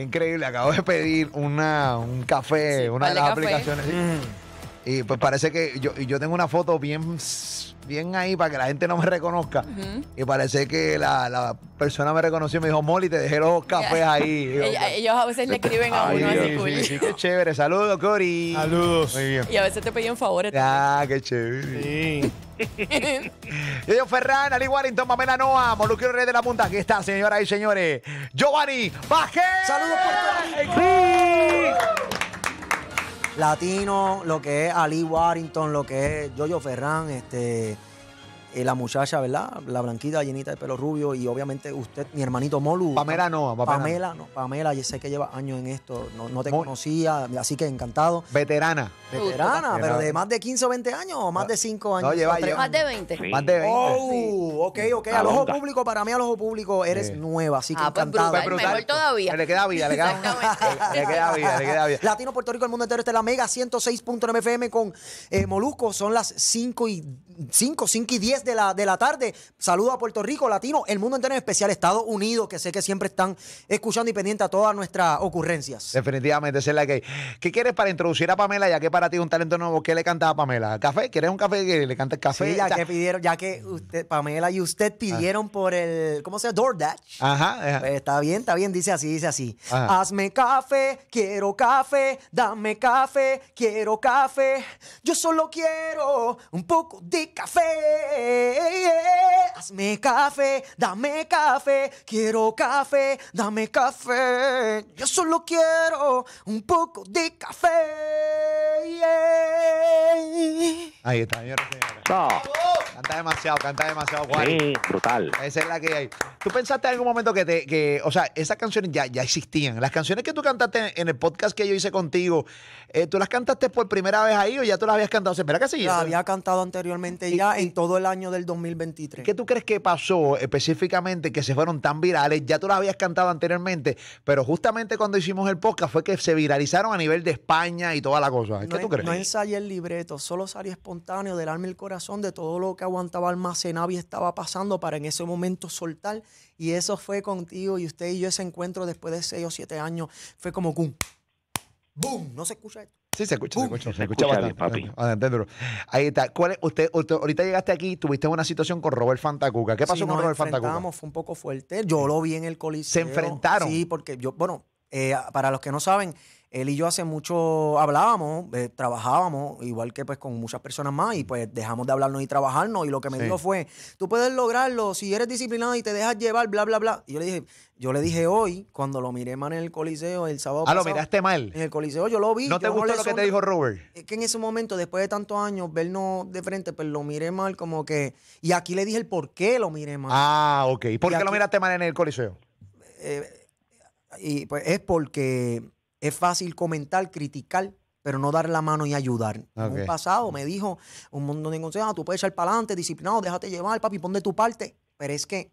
increíble, acabo de pedir una, un café, una de las aplicaciones. Mm. Y pues parece que yo, yo tengo una foto bien bien ahí para que la gente no me reconozca. Y parece que la, la, persona me reconoció y me dijo, Molly, te dejé los cafés ahí. Pues, ellos a veces le escriben a uno así, cool. qué chévere. Saludos, Cori. Saludos. Y a veces te pedían favores. Ah, qué chévere. Sí. Yo, Ferran, Ali Warrington, Mamela Noa, Moluquero Rey de la Punta. Aquí está, señora y señores. Giovanni Bajé. Saludos, por latino, lo que es Ali Warrington, lo que es Jojo Ferran, este, eh, la muchacha, ¿verdad? La blanquita, llenita de pelo rubio y obviamente usted, mi hermanito Molu. Pamela no, Pamela. Pamela, no, Pamela, yo sé que lleva años en esto, no, no te conocía, así que encantado. Veterana. Veterana, pero de más de 15 o 20 años o más de 5 años. Más de 20. Más de 20. Oh, ok, ok. Al ojo público, para mí al ojo público eres nueva, así que ah, pues encantado. mejor todavía. Le queda vida, le queda, le queda vida, le queda vida. Latino, Puerto Rico, el mundo entero. está es la Mega 106.9 FM con Moluco eh, Molusco. Son las 5 y 5, 5 y 10 de la, de la tarde. Saludo a Puerto Rico, latino, el mundo entero, en especial Estados Unidos, que sé que siempre están escuchando y pendiente a todas nuestras ocurrencias. Definitivamente, es la que ¿Qué quieres para introducir a Pamela, ya que para ti es un talento nuevo? ¿Qué le cantaba a Pamela? ¿Café? ¿Quieres un café que le cante el café? Sí, ya que pidieron, ya que usted, Pamela y usted ah. pidieron por el, ¿cómo se llama? DoorDash. Ajá. Pues está bien, está bien, dice así, dice así. Hazme café, quiero café, dame café, quiero café. Yo solo quiero un poco de café. Hazme café, dame café, quiero café, dame café. Yo solo quiero un poco de café. Ahí está, bien Canta demasiado, canta demasiado, guay, brutal. Esa es la que hay. ¿Tú pensaste en algún momento que, te, o sea, esas canciones ya, ya existían? Las canciones que tú cantaste en, el podcast que yo hice contigo, eh, ¿tú las cantaste por primera vez ahí o ya tú las habías cantado? espera que sí? había cantado anteriormente ya en todo el año del 2023. ¿Qué tú crees que pasó específicamente que se fueron tan virales? Ya tú las habías cantado anteriormente, pero justamente cuando hicimos el podcast fue que se viralizaron a nivel de España y toda la cosa. ¿Qué tú crees? No ensayé el libreto, solo salió espontáneo del alma y el corazón de todo lo que aguantaba almacenado y estaba pasando para en ese momento soltar. Y eso fue contigo y usted y yo ese encuentro después de seis o siete años. Fue como ¡cum! ¡Boom! No se escucha esto. Sí, se escucha, se escucha. Se escucha, bastante, ahí está. ¿Cuál es, usted, ahorita llegaste aquí, tuviste una situación con Robert Fantacuca. ¿Qué pasó con Robert Fantacuca? fue un poco fuerte. Yo lo vi en el coliseo. ¿Se enfrentaron? Sí, porque yo, bueno, eh, para los que no saben, él y yo hace mucho hablábamos, eh, trabajábamos, igual que pues con muchas personas más, y mm. pues dejamos de hablarnos y trabajarnos. Y lo que me dijo fue, tú puedes lograrlo si eres disciplinado y te dejas llevar, bla, bla, bla. Y yo le dije, yo le dije hoy, cuando lo miré mal en el coliseo el sábado Ah, lo miraste mal. En el coliseo yo lo vi. ¿No te gustó lo que te dijo Robert? Es que en ese momento, después de tantos años, vernos de frente, pues lo miré mal como que... Y aquí le dije el por qué lo miré mal. Ah, ok. ¿Y por qué lo miraste mal en el coliseo? Eh, y pues es porque es fácil comentar, criticar, pero no dar la mano y ayudar. En un pasado me dijo un montón de consejos, ah, tú puedes echar para adelante, disciplinado, déjate llevar, papi, pon de tu parte. Pero es que,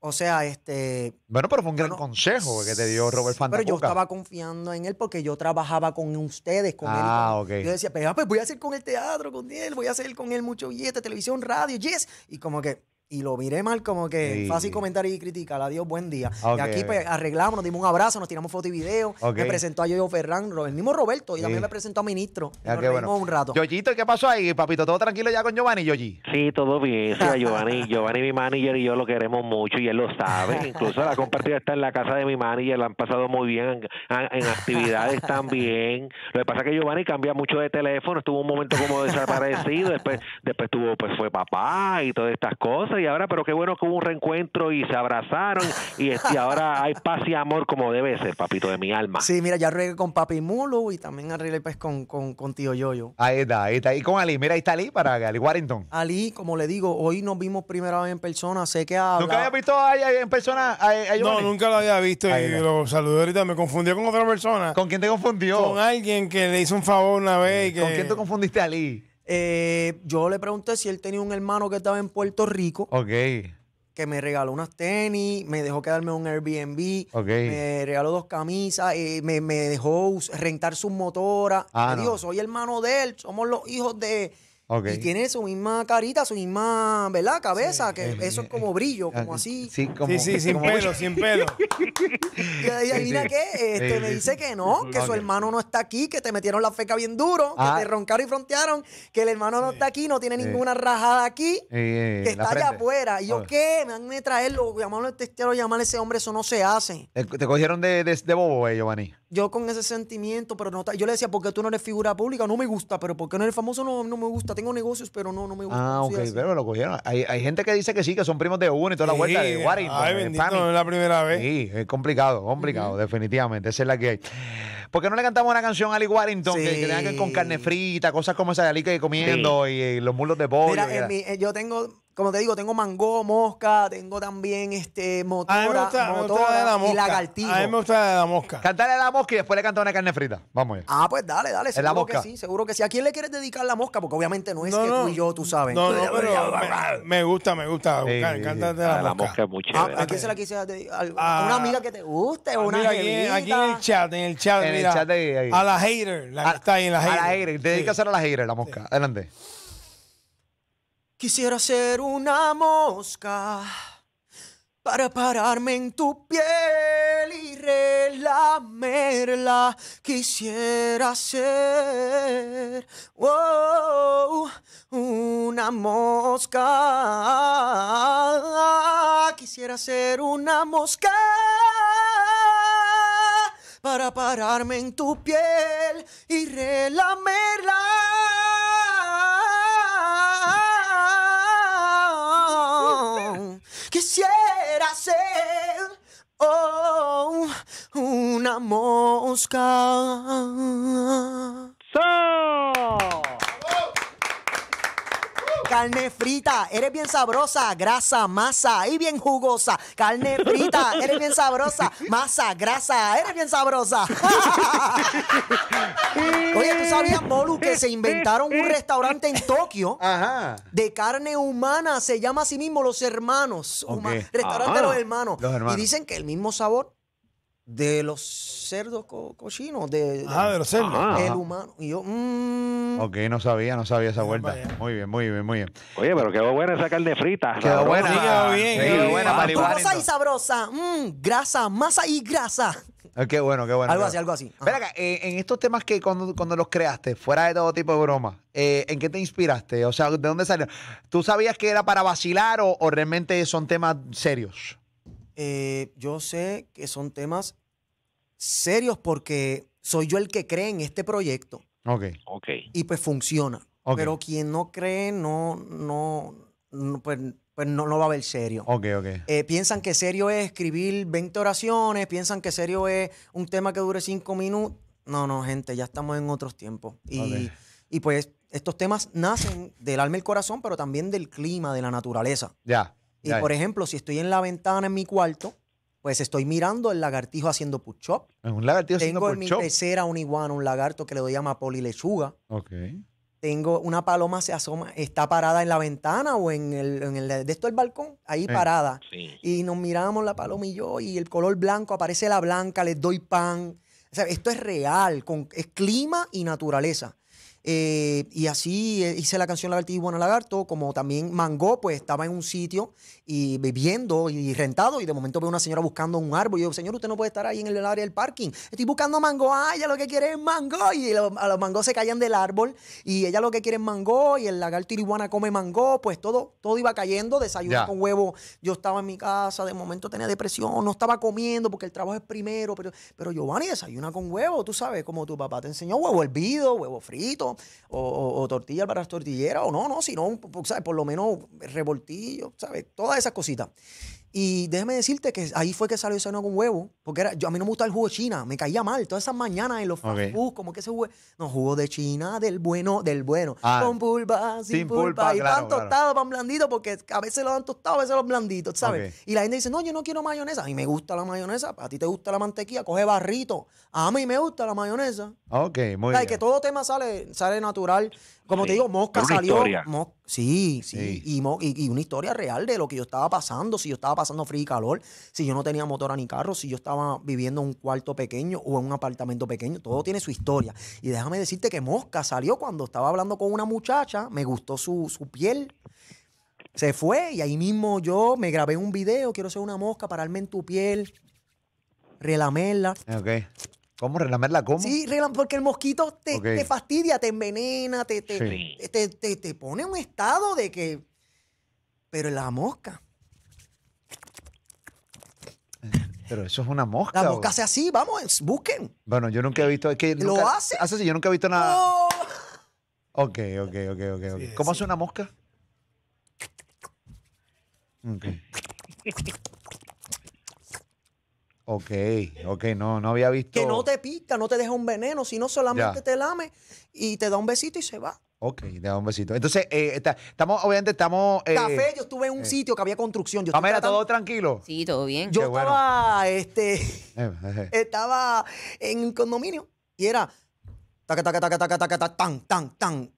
o sea, este... Bueno, pero fue un gran consejo que te dio Robert Fantapuca. Pero yo estaba confiando en él porque yo trabajaba con ustedes, con él. Ah, Yo decía, pero ah, pues voy a hacer con el teatro, con él, voy a hacer con él mucho billete, televisión, radio, yes. Y como que y lo miré mal como que fácil comentar y criticar. Adiós, buen día. y aquí pues, arreglamos, nos dimos un abrazo, nos tiramos foto y video. Me presentó a Yoyo Ferran, el mismo Roberto, y también me presentó a Ministro. Ah, nos un rato. Yoyito, ¿qué pasó ahí, papito? ¿Todo tranquilo ya con Giovanni, y Yoyi? Sí, todo bien. Sí, Giovanni, Giovanni, mi manager, y yo lo queremos mucho y él lo sabe. Incluso la compartida está en la casa de mi manager, la han pasado muy bien en, actividades también. Lo que pasa es que Giovanni cambia mucho de teléfono, estuvo un momento como desaparecido, después, después tuvo, pues fue papá y todas estas cosas y ahora, pero qué bueno que hubo un reencuentro y se abrazaron este, y, ahora hay paz y amor como debe ser, papito de mi alma. Sí, mira, ya arreglé con Papi Mulo y también arreglé pues con, con, con tío Yoyo. Ahí está, ahí está. Y con Ali, mira, ahí está Ali para Ali Warrington. Ali, como le digo, hoy nos vimos primera vez en persona, sé que ¿Nunca había visto a, en persona No, nunca lo había visto y lo saludé ahorita, me confundió con otra persona. ¿Con quién te confundió? Con alguien que le hizo un favor una vez. ¿Con quién te confundiste, Ali? Eh, yo le pregunté si él tenía un hermano que estaba en Puerto Rico. Ok. Que me regaló unas tenis, me dejó quedarme en un Airbnb, me regaló dos camisas, eh, me, dejó rentar su motora adiós ah, me soy hermano de él, somos los hijos de y tiene su misma carita, su misma, ¿verdad? Cabeza, que eh, eso es eh, como brillo, eh, como así. Sí, sí, sin pelo, sin pelo. y adivina qué, este, me dice que no, que su hermano no está aquí, que te metieron la feca bien duro, que ah. te roncaron y frontearon, que el hermano no está aquí, no tiene ninguna rajada aquí, que está allá afuera. Y yo, ah. ¿qué? Me han de traerlo, llamarlo al llamarle a ese hombre, eso no se hace. Te cogieron de, de, de bobo, eh, Giovanni yo con ese sentimiento, pero no, está... yo le decía, ¿por qué tú no eres figura pública? No me gusta, pero ¿por qué no eres famoso? No, me gusta, tengo negocios, pero no, no me gusta. Ah, ok, pero lo cogieron. Hay, hay, gente que dice que sí, que son primos de uno y toda la vuelta de Warrington. Ay, bendito, no es la primera vez. Sí, es complicado, complicado, definitivamente, esa es la que hay. ¿Por qué no le cantamos una canción a Ali Warrington sí. que, que tenga con carne frita, cosas como esa de Ali que comiendo y, los mulos de pollo? Mira, eh, yo tengo como te digo, tengo mango, mosca, tengo también este motora, motora de la mosca. y lagartijo. A mí me gusta la de la mosca. Cantarle la mosca y después le canta una carne frita. Vamos allá. Ah, pues dale, dale. Seguro la mosca. que sí, seguro que sí. ¿A quién le quieres dedicar la mosca? Porque obviamente no es que tú y yo, tú sabes. No, no, pero me, gusta, me gusta. Sí, encanta sí, ah, la, mosca. mosca ¿A, ah, ¿A, quién se la quisieras dedicar? ¿A, una ah, amiga que te guste? Una amiga, aquí, en el chat, en el chat. En el chat de ahí, A la hater, la que está ahí en la hater. A la hater. a la hater, la mosca. Adelante. Quisiera ser una mosca para pararme en tu piel y relamerla. Quisiera ser una mosca. Quisiera ser una mosca para pararme en tu piel y relamerla. Quisiera ser oh, una mosca. Carne frita, eres bien sabrosa, grasa, masa y bien jugosa. Carne frita, eres bien sabrosa, masa, grasa, eres bien sabrosa. Oye, ¿tú sabías, Molu, que se inventaron un restaurante en Tokio de carne humana? Se llama a sí mismo Los Hermanos. Restaurante de ah. los hermanos. Y dicen que el mismo sabor de los cerdos cochinos. De, Ah, de los cerdos. el humano. Y yo, mmm, Ok, no sabía, no sabía esa vuelta. Muy bien, muy bien, muy bien. Oye, pero quedó buena esa carne frita. Quedó buena. Sí, bien, buena y sabrosa. Mmm, grasa, masa y grasa. Ah, qué bueno, qué bueno. Algo así, algo así. acá, eh, en estos temas que cuando, cuando los creaste, fuera de todo tipo de broma eh, ¿en qué te inspiraste? O sea, ¿de dónde salió? ¿Tú sabías que era para vacilar o realmente son temas serios? Eh, yo sé que son temas serios porque soy yo el que cree en este proyecto. Ok. okay Y pues funciona. Pero quien no cree, no, no, pues, pues no, no, va a ver serio. Ok, ok. Eh, piensan que serio es escribir 20 oraciones, piensan que serio es un tema que dure 5 minutos. No, no, gente, ya estamos en otros tiempos. Y, y pues estos temas nacen del alma y el corazón, pero también del clima, de la naturaleza. Ya. Y por ejemplo, si estoy en la ventana en mi cuarto, pues estoy mirando el lagartijo haciendo push-up. Un lagartijo Tengo haciendo push Tengo en mi tercera un iguana, un lagarto que le doy poli lechuga. Ok. Tengo una paloma se asoma, está parada en la ventana o en el, de esto el balcón, ahí parada. Y nos miramos la paloma y yo y el color blanco, aparece la blanca, les doy pan. O sea, esto es real, con, es clima y naturaleza. Eh, y así eh, hice la canción la y Lagarto, como también Mango, pues estaba en un sitio y viviendo y rentado y de momento veo una señora buscando un árbol. Y yo, señor, usted no puede estar ahí en el área del parking. Estoy buscando mango. Ah, ella lo que quiere es mango. Y los mangos se caían del árbol y ella lo que quiere es mango y el lagarto iguana come mango. Pues todo, todo iba cayendo. Desayuno con huevo. Yo estaba en mi casa, de momento tenía depresión, no estaba comiendo porque el trabajo es primero. Pero, pero Giovanni desayuna con huevo, tú sabes, como tu papá te enseñó huevo hervido, huevo frito, o, o, tortilla para las tortilleras, o no, no, sino, ¿sabes? Por lo menos revoltillo, ¿sabes? Todas esas cositas. Y déjame decirte que ahí fue que salió ese no con huevo, porque era, yo, a mí no me gusta el jugo de China, me caía mal todas esas mañanas en los okay. como que ese jugo, no, jugo de China, del bueno, del bueno, ah. con pulpa, sin, pulpa, y van pan tostado, pan blandito, porque a veces lo dan tostado, a veces los blanditos, ¿sabes? Y la gente dice, no, yo no quiero mayonesa, a mí me gusta la mayonesa, a ti te gusta la mantequilla, coge barrito, a mí me gusta la mayonesa. Ok, muy bien. bien. que todo tema sale, sale natural. Como te digo, Mosca salió. sí, sí, Y, una historia real de lo que yo estaba pasando, si yo estaba pasando pasando frío y calor, si yo no tenía motora ni carro, si yo estaba viviendo en un cuarto pequeño o en un apartamento pequeño, todo tiene su historia. Y déjame decirte que Mosca salió cuando estaba hablando con una muchacha, me gustó su, piel. Se fue y ahí mismo yo me grabé un video, quiero ser una mosca, pararme en tu piel, relamerla. Okay. ¿Cómo? ¿Relamerla cómo? Sí, porque el mosquito te, fastidia, te envenena, te, te, te, pone un estado de que... Pero la mosca, Pero eso es una mosca. La mosca hace así, vamos, busquen. Bueno, yo nunca he visto. ¿Lo hace? Hace así, yo nunca he visto nada. Oh. Ok, ok, ok, ok. ¿Cómo hace una mosca? Ok. Ok, no, no había visto. Que no te pica, no te deja un veneno, sino solamente te lame y te da un besito y se va. Ok, le un besito. Entonces, eh, estamos, obviamente, estamos. Eh, Café, yo estuve en un eh. sitio que había construcción. Ah, mira, todo tranquilo. Sí, todo bien. Yo estaba, este, estaba en un condominio y era taca taca taca taca taca taca, tan tan tan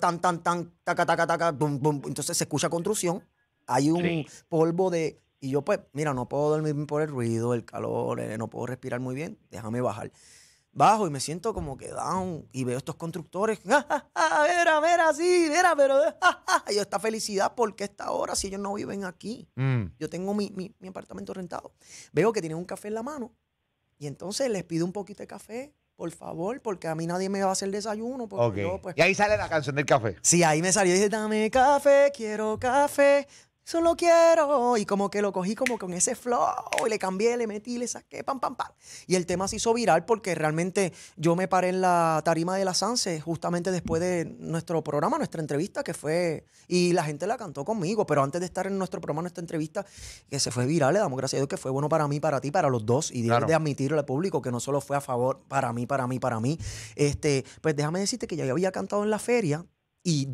tan tan tan entonces se escucha construcción hay un polvo de y yo pues mira no puedo dormir por el ruido el calor no puedo respirar muy bien déjame bajar bajo y me siento como que down y veo estos constructores, ¡Ja, a ver a ver mira, sí, pero yo esta felicidad, porque esta hora si ellos no viven aquí? Mm. Yo tengo mi, mi, mi, apartamento rentado. Veo que tienen un café en la mano y entonces les pido un poquito de café, por favor, porque a mí nadie me va a hacer desayuno. Porque pues y ahí sale la canción del café. Sí, ahí me salió y dice, dame café, quiero café, solo quiero. Y como que lo cogí como con ese flow y le cambié, le metí, le saqué, pam, pam, pam. Y el tema se hizo viral porque realmente yo me paré en la tarima de la Sanse justamente después de nuestro programa, nuestra entrevista que fue, y la gente la cantó conmigo, pero antes de estar en nuestro programa, nuestra entrevista, que se fue viral, le damos gracias a Dios que fue bueno para mí, para ti, para los dos, y claro. de admitirle al público que no solo fue a favor para mí, para mí, para mí. Este, pues déjame decirte que ya había cantado en la feria y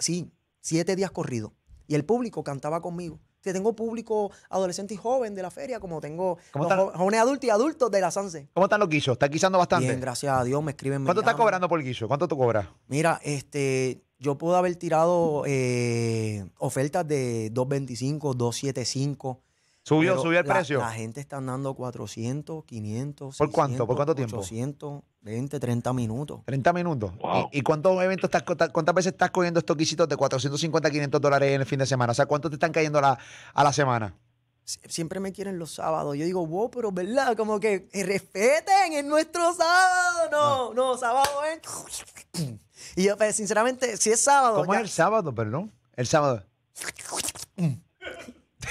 sí, siete días corrido y el público cantaba conmigo. Si tengo público adolescente y joven de la feria, como tengo jóvenes adultos y adultos de la Sanse. ¿Cómo están los guisos? ¿Están guisando bastante? Bien, gracias a Dios, me escriben. ¿Cuánto estás cobrando por guiso? ¿Cuánto tú cobras? Mira, este, yo puedo haber tirado eh, ofertas de 225, 275. Subió, subió el precio. La gente está dando 400, 500. ¿Por cuánto? ¿Por cuánto tiempo? 800, 20, 30 minutos. 30 minutos. ¿Y, cuántos eventos estás, cuántas veces estás cogiendo estos quisitos de 450, 500 dólares en el fin de semana? O sea, ¿cuánto te están cayendo a la, a la semana? siempre me quieren los sábados. Yo digo, wow, pero ¿verdad? Como que respeten, es nuestro sábado. No, ah. no, sábado es. Y yo, pues, sinceramente, si es sábado. ¿Cómo es el sábado, perdón? El sábado ok,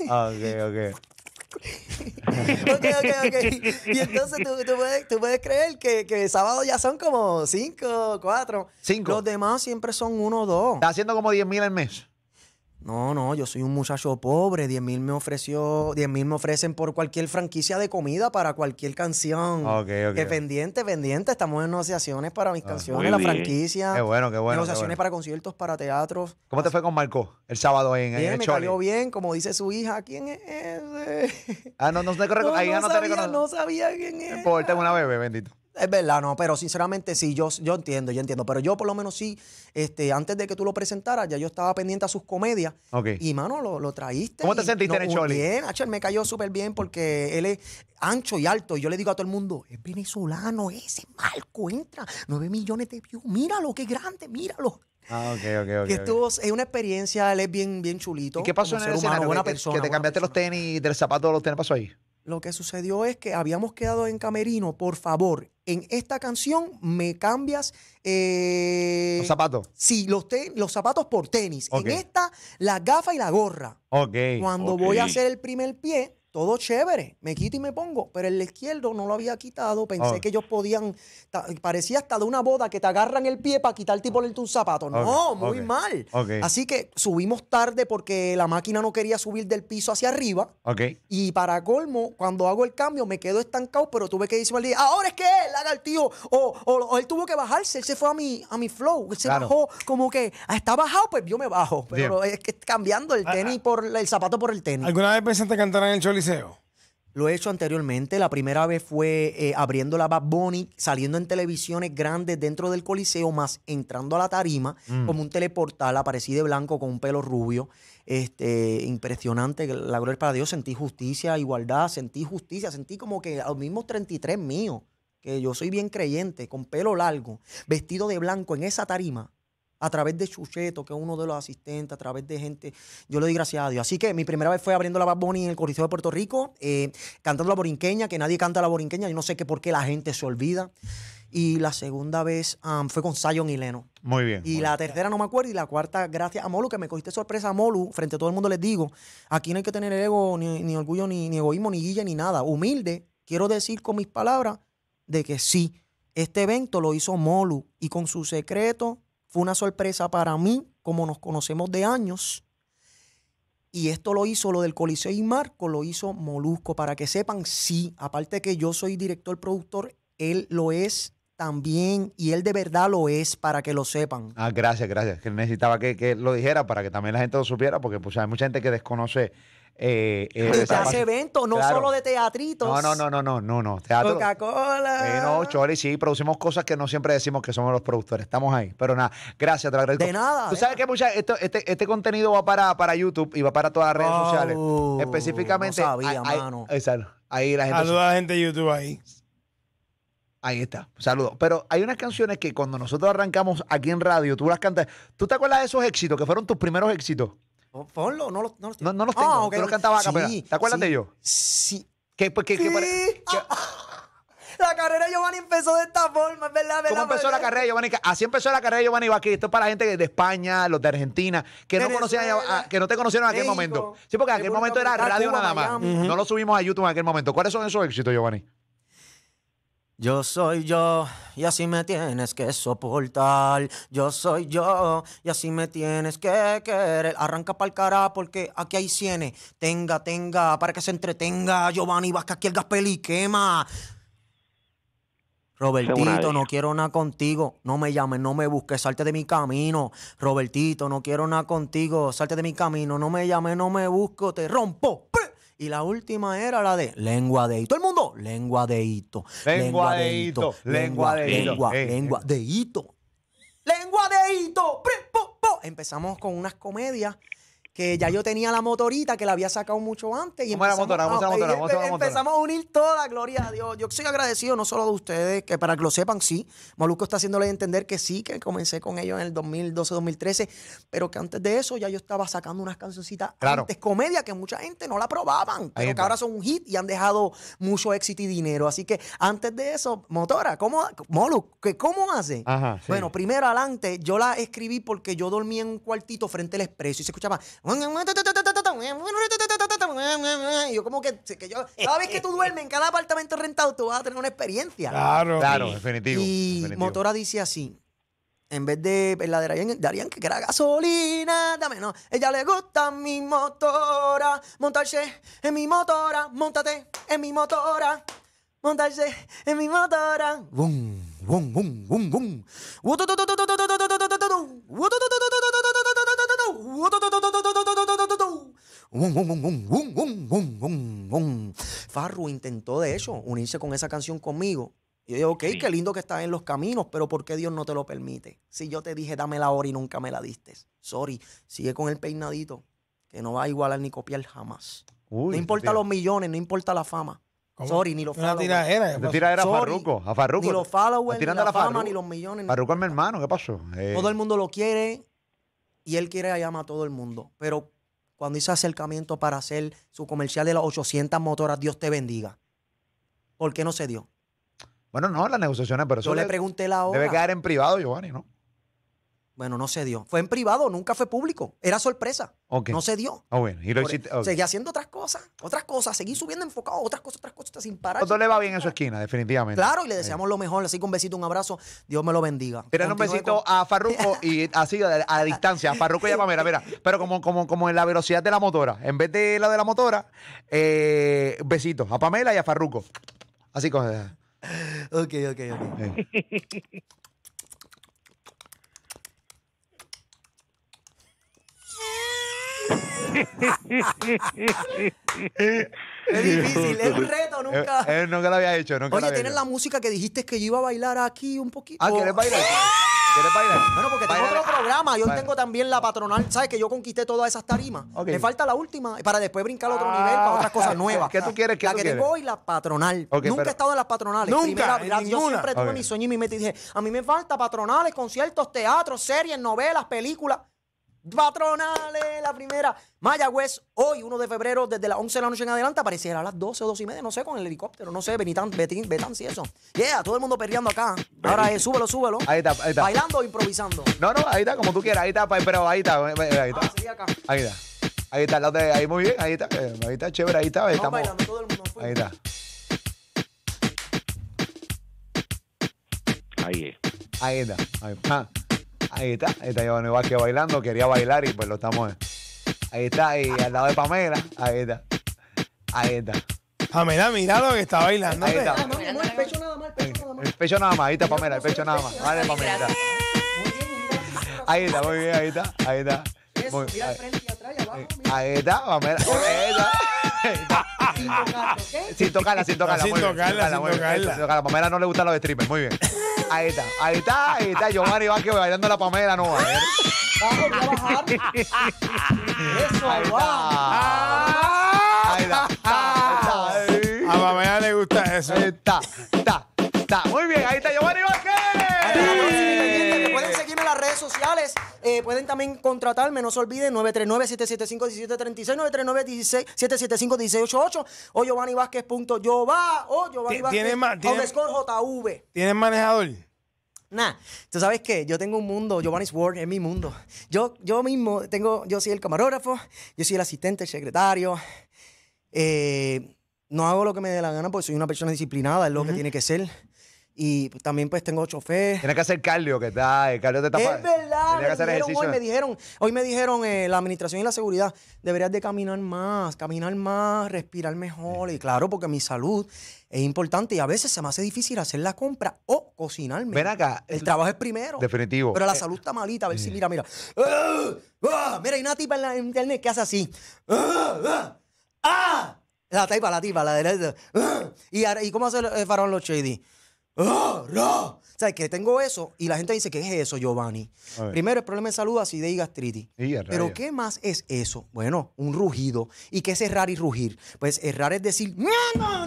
ok. ok, ok, ok. Y entonces tú, tú, puedes, tú puedes, creer que, que, sábado ya son como 5, 4. Los demás siempre son 1 o 2. Está haciendo como 10.000 al mes. No, no, yo soy un muchacho pobre. 10 mil me ofreció, 10 mil me ofrecen por cualquier franquicia de comida para cualquier canción. Ah, ok, ok Que pendiente, pendiente. Estamos en negociaciones para mis ah, canciones, la franquicia. Qué bueno, qué bueno. Negociaciones para conciertos, para teatros. ¿Cómo te fue con Marco el sábado en, el en Bien, me salió bien, como dice su hija. ¿Quién es ese? Ah, no, no, no, ahí no, no sabía, No sabía quién es. Por una bebé, bendito. Es verdad, no, pero sinceramente sí, yo, yo entiendo, yo entiendo. Pero yo por lo menos sí, este, antes de que tú lo presentaras, ya yo estaba pendiente a sus comedias. Okay. Y mano, lo, lo traíste. ¿Cómo te sentiste en el Choli? Bien, me cayó súper bien porque él es ancho y alto. Y yo le digo a todo el mundo, es venezolano, ese Marco, entra. Nueve millones de views, míralo, qué grande, míralo. Ah, ok, ok, ok. Que estuvo, es una experiencia, él es bien, bien chulito. ¿Y qué pasó en el escenario? persona, que te cambiaste los tenis, del zapato de los tenis, ¿pasó ahí? Lo que sucedió es que habíamos quedado en Camerino, por favor, en esta canción me cambias... Eh, los zapatos. Sí, los, los zapatos por tenis. En esta, la gafa y la gorra. Ok. Cuando voy a hacer el primer pie, todo chévere, me quito y me pongo, pero el izquierdo no lo había quitado, pensé ah. que ellos podían, parecía hasta de una boda que te agarran el pie para quitarte y ponerte un zapato, no, muy mal. Así que subimos tarde porque la máquina no quería subir del piso hacia arriba, y para colmo, cuando hago el cambio me quedo estancado, pero tuve que decirme al día, ahora es que él haga el tío, o, o, él tuvo que bajarse, él se fue a mi, a mi flow, él se bajó como que, ah, está bajado, pues yo me bajo, pero es que cambiando el ah, tenis por el zapato por el tenis. ¿Alguna vez pensaste cantar en el lo he hecho anteriormente. La primera vez fue eh, abriendo la Bad Bunny, saliendo en televisiones grandes dentro del Coliseo, más entrando a la tarima mm. como un teleportal. Aparecí de blanco con un pelo rubio. Este, impresionante. La gloria para Dios. Sentí justicia, igualdad. Sentí justicia. Sentí como que a los mismos 33 míos, que yo soy bien creyente, con pelo largo, vestido de blanco en esa tarima a través de Chucheto, que es uno de los asistentes, a través de gente. Yo le doy gracias a Dios. Así que mi primera vez fue abriendo la Bad Bunny en el Coliseo de Puerto Rico, eh, cantando la borinqueña, que nadie canta la borinqueña. Yo no sé qué por qué la gente se olvida. Y la segunda vez fue con Sayon y Leno. Muy bien. Y la tercera no me acuerdo. Y la cuarta, gracias a Molu, que me cogiste sorpresa a Molu. Frente a todo el mundo les digo, aquí no hay que tener ego, ni, orgullo, ni, ni egoísmo, ni guilla, ni nada. Humilde, quiero decir con mis palabras de que sí, este evento lo hizo Molu y con su secreto fue una sorpresa para mí, como nos conocemos de años. Y esto lo hizo lo del Coliseo y Marco, lo hizo Molusco. Para que sepan, sí, aparte que yo soy director productor, él lo es también y él de verdad lo es para que lo sepan. Ah, gracias, gracias. Que necesitaba que, lo dijera para que también la gente lo supiera porque pues, hay mucha gente que desconoce eh, eh, se hace eventos, no solo de teatritos. No, no, no, no, no, no, Teatro. Coca-Cola. Eh, no, sí, producimos cosas que no siempre decimos que somos los productores. Estamos ahí. Pero nada, gracias, te agradezco. De nada. Tú sabes que mucha, este, este, contenido va para, para YouTube y va para todas las redes oh, sociales. Específicamente. Ahí la gente. Saluda a la gente de YouTube ahí. Ahí está, saludos. Pero hay unas canciones que cuando nosotros arrancamos aquí en radio, tú las cantas. ¿Tú te acuerdas de esos éxitos que fueron tus primeros éxitos? Oh, ponlo, no, los no los tengo. No, los ah, tengo. los cantabas acá, ¿Te acuerdas de ellos? Sí. Pues, la carrera de Giovanni empezó de esta forma, ¿verdad? ¿verdad? ¿Cómo empezó la carrera de Giovanni? Así empezó la carrera de Giovanni Vázquez. Esto es para la gente de España, los de Argentina, que, no, conocían, que no te conocieron en aquel momento. Sí, porque en aquel momento era radio nada más. No lo subimos a YouTube en aquel momento. ¿Cuáles son esos éxitos, Giovanni? Yo soy yo y así me tienes que soportar. Yo soy yo y así me tienes que querer. Arranca pa'l cara porque aquí hay cienes. Tenga, tenga, para que se entretenga. Giovanni Vasca, aquí el y quema. Robertito, no quiero nada contigo. No me llames, no me busques, salte de mi camino. Robertito, no quiero nada contigo, salte de mi camino. No me llames, no me busco, te rompo. Y la última era la de lengua de hito. El mundo, lengua de hito. Lengua de hito. Lengua de hito. Lengua, lengua de hito. Lengua eh, eh. de hito. Empezamos con unas comedias que ya yo tenía la motorita que la había sacado mucho antes. Y empezamos, a, unir toda, gloria a Dios. Yo soy agradecido no solo de ustedes, que para que lo sepan, sí. Moluco está haciéndole entender que sí, que comencé con ellos en el 2012-2013, pero que antes de eso ya yo estaba sacando unas cancioncitas antes comedia que mucha gente no la probaban, pero que ahora son un hit y han dejado mucho éxito y dinero. Así que antes de eso, motora, ¿cómo, que ¿cómo hace? Bueno, primero adelante, yo la escribí porque yo dormía en un cuartito frente al expreso y se escuchaba yo como que, cada vez que tú duermes en cada apartamento rentado, tú vas a tener una experiencia. Claro, claro, definitivo. Y Motora dice así, en vez de la Darían, que era gasolina, dame no. Ella le gusta mi motora, montarse en mi motora, montate en mi motora, montarse en mi motora. Farru intentó, de eso unirse con esa canción conmigo. Y yo digo, ok, qué lindo que estás en los caminos, pero ¿por qué Dios no te lo permite? Si yo te dije, dame la hora y nunca me la diste. Sorry, sigue con el peinadito, que no va a igualar ni copiar jamás. no importa los millones, no importa la fama. Sorry, ni los followers. a Farruko, a Farruko. Ni los followers, ni la, fama, ni los millones. Farruko es mi hermano, ¿qué pasó? Todo eh. el mundo lo quiere, y él quiere llamar a todo el mundo. Pero cuando hizo acercamiento para hacer su comercial de las 800 motoras, Dios te bendiga. ¿Por qué no se dio? Bueno, no, las negociaciones, pero eso Yo le, pregunté la hora. Debe quedar en privado, Giovanni, ¿no? Bueno, no se dio. Fue en privado, nunca fue público. Era sorpresa. No se dio. Ah, Seguí haciendo otras cosas, otras cosas. Seguí subiendo enfocado, otras cosas, otras cosas, sin parar. Todo le va bien en su esquina, definitivamente. Claro, y le deseamos eh. lo mejor. Así que un besito, un abrazo. Dios me lo bendiga. Pero un besito a Farruco y así a, distancia. A Farruco y a Pamela, mira. Pero como, como, como en la velocidad de la motora. En vez de la de la motora, eh, besitos a Pamela y a Farruco. Así con... Eh. Ok, ok, ok. Eh. es difícil, es un reto, eh, nunca. Él, eh, nunca lo había hecho, nunca Oye, tienes la música que dijiste que yo iba a bailar aquí un poquito. Ah, ¿quieres bailar? ¿Quieres bailar? Bueno, porque tengo otro programa. Yo tengo también la patronal, ¿sabes? Que yo conquisté todas esas tarimas. Me falta la última eh, para después brincar a otro nivel para otras cosas ah. nuevas. ¿Qué tú quieres? que la que te tengo la patronal. nunca he estado en las patronales. yo siempre tuve mis mi sueño y me metí y dije, a mí me falta patronales, conciertos, teatros, series, novelas, películas. Patronales, la primera. Mayagüez, hoy, 1 de febrero, desde las 11 de la noche en adelante, apareciera a las 12 o 12 y media, no sé, con el helicóptero, no sé, Benitán, Betín, Betán, si eso. Yeah, todo el mundo perreando acá. Ahora eh, súbelo, súbelo. Ahí está, ahí está. Bailando o improvisando. No, no, ahí está, como tú quieras, ahí está, pues, pero ahí está, ahí está. Ahí está, acá. Ahí está, ahí, está ahí muy bien, ahí está, eh, ahí está chévere, ahí está, ahí está Bailando, todo el mundo, pues. ahí está. Ahí está. Ahí está. Ah. Ahí está, ahí está Giovanni Vázquez bailando, quería bailar y pues lo estamos. Ahí está, y al lado de Pamela, ahí está. Ahí está. Pamela, mira lo que está bailando. Ahí está. No, el pecho nada más, pecho nada más. nada más, ahí está Pamela, el pecho nada más. Vale, Pamela. Ahí está, muy bien, ahí está, ahí está. Muy, Ahí está, Pamela. Ahí está. Sin tocarla, la, toca sin tocarla. Sin tocarla, sin tocarla. Sin tocarla. Pamela no le gustan los streamers, muy bien. Ahí está, ahí está, ahí está Giovanni Vázquez bailando la Pamela no va a ver. bajar. Eso, ahí va. Ahí está. A Pamela le gusta eso. Ahí está, está, está. Muy bien, ahí está Giovanni. Eh, pueden también contratarme, no se olviden, 939-775-1736, 939-775-1688 o Giovanni Vázquez.yova o Giovanni Vázquez. JV. ¿Tienes manejador? Nah, tú sabes que yo tengo un mundo, Giovanni's World es mi mundo. Yo, yo mismo tengo, yo soy el camarógrafo, yo soy el asistente, el secretario. Eh, no hago lo que me dé la gana porque soy una persona disciplinada, es lo que tiene que ser. Y también pues tengo chofer. Tienes que hacer cardio, que está, el cardio te está Es verdad, me dijeron, hoy me dijeron, hoy me dijeron eh, la administración y la seguridad, deberías de caminar más, caminar más, respirar mejor. Y claro, porque mi salud es importante y a veces se me hace difícil hacer la compra o cocinarme. Ven acá. El trabajo es primero. Definitivo. Pero la eh, salud está malita, a ver si mira, mira. ¡Ah! ¡Ah! Mira, hay una tipa en internet que hace así. ¡Ah! ¡Ah! La tipa, la tipa, la derecha. ¿Y, cómo hace el farón los shady? ¡Ah, no! ¿Sabes? Que tengo eso y la gente dice, ¿qué es eso, Giovanni? Primero, el problema de salud, así de gastritis. Pero, ¿qué más es eso? Bueno, un rugido. ¿Y qué es errar y rugir? Pues errar es decir, ¡No, no,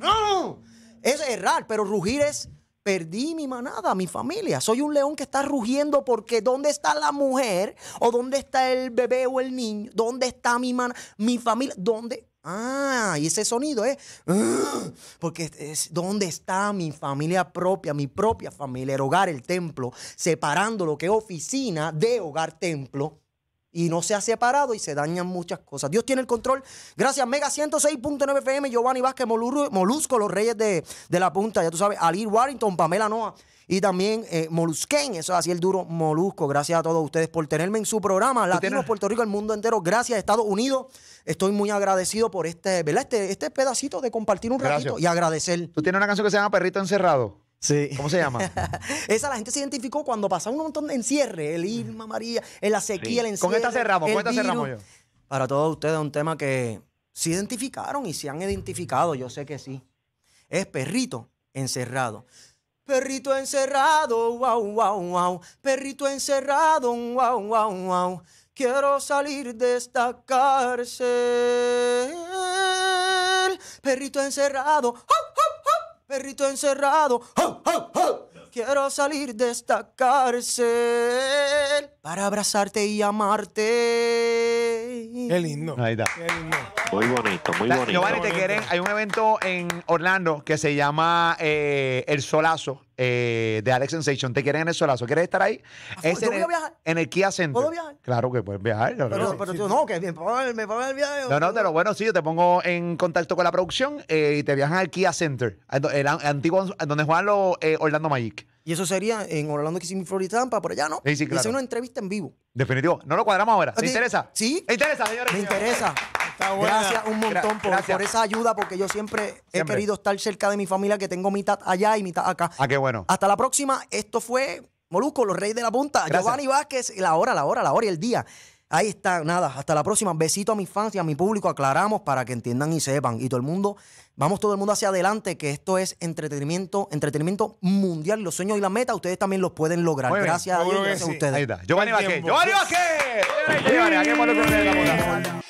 no! es errar, pero rugir es perdí mi manada, mi familia. Soy un león que está rugiendo porque ¿dónde está la mujer? ¿O dónde está el bebé o el niño? ¿Dónde está mi man mi familia? ¿Dónde? Ah, y ese sonido ¿eh? ¡Ah! porque es donde está mi familia propia, mi propia familia, el hogar, el templo, separando lo que es oficina de hogar, templo y no se ha separado y se dañan muchas cosas. Dios tiene el control. Gracias, Mega 106.9 FM, Giovanni Vázquez, Molusco, los reyes de, la punta, ya tú sabes, Ali Warrington, Pamela Noa y también eh, eso es así el duro Molusco. Gracias a todos ustedes por tenerme en su programa, Latino Puerto Rico, el mundo entero. Gracias, Estados Unidos. Estoy muy agradecido por este, ¿verdad? Este, este pedacito de compartir un ratito y agradecer. Tú tienes una canción que se llama Perrito Encerrado. Sí. ¿Cómo se llama? Esa la gente se identificó cuando pasaron un montón de encierre, el Irma María, en la sequía, el encierre. Con esta cerramos, con esta cerramos yo. Para todos ustedes, un tema que se identificaron y se han identificado, yo sé que sí. Es perrito encerrado. Perrito encerrado, wow, wow, wow. Perrito encerrado, wow, wow, wow. Quiero salir de esta cárcel. Perrito encerrado, ¡ah! perrito encerrado. Quiero salir de esta cárcel para abrazarte y amarte. Qué lindo. Ahí está. Qué lindo. Muy bonito, muy bonito. Giovanni, te quieren. Hay un evento en Orlando que se llama eh, El Solazo eh, de Alex Sensation. Te quieren en El Solazo. ¿Quieres estar ahí? Ah, es en, viajar. En el Kia Center. ¿Puedo viajar? Claro que puedes viajar. Pero, pero, tú no, que me pagan el viaje. No, no, pero bueno, sí, yo te pongo en contacto con la producción eh, y te viajan al Kia Center, el, antiguo donde juegan los Orlando Magic. Y eso sería en Orlando, Kissimmee, Florida, Tampa, por allá, ¿no? Sí, hacer una entrevista en vivo. Definitivo. No lo cuadramos ahora. ¿Te interesa? Sí. ¿Te interesa, señores? Me interesa. Gracias un montón por, esa ayuda, porque yo siempre, he querido estar cerca de mi familia, que tengo mitad allá y mitad acá. Ah, qué bueno. Hasta la próxima. Esto fue Molusco, los Reyes de la Punta. Giovanni Vázquez, la hora, la hora, la hora y el día. Ahí está, nada, hasta la próxima. Besito a mis fans y a mi público, aclaramos para que entiendan y sepan. Y todo el mundo, vamos todo el mundo hacia adelante, que esto es entretenimiento, entretenimiento mundial. Los sueños y las metas, ustedes también los pueden lograr. gracias a Dios, gracias a ustedes. Ahí está. Giovanni Vázquez. Giovanni Vázquez. Giovanni Vázquez.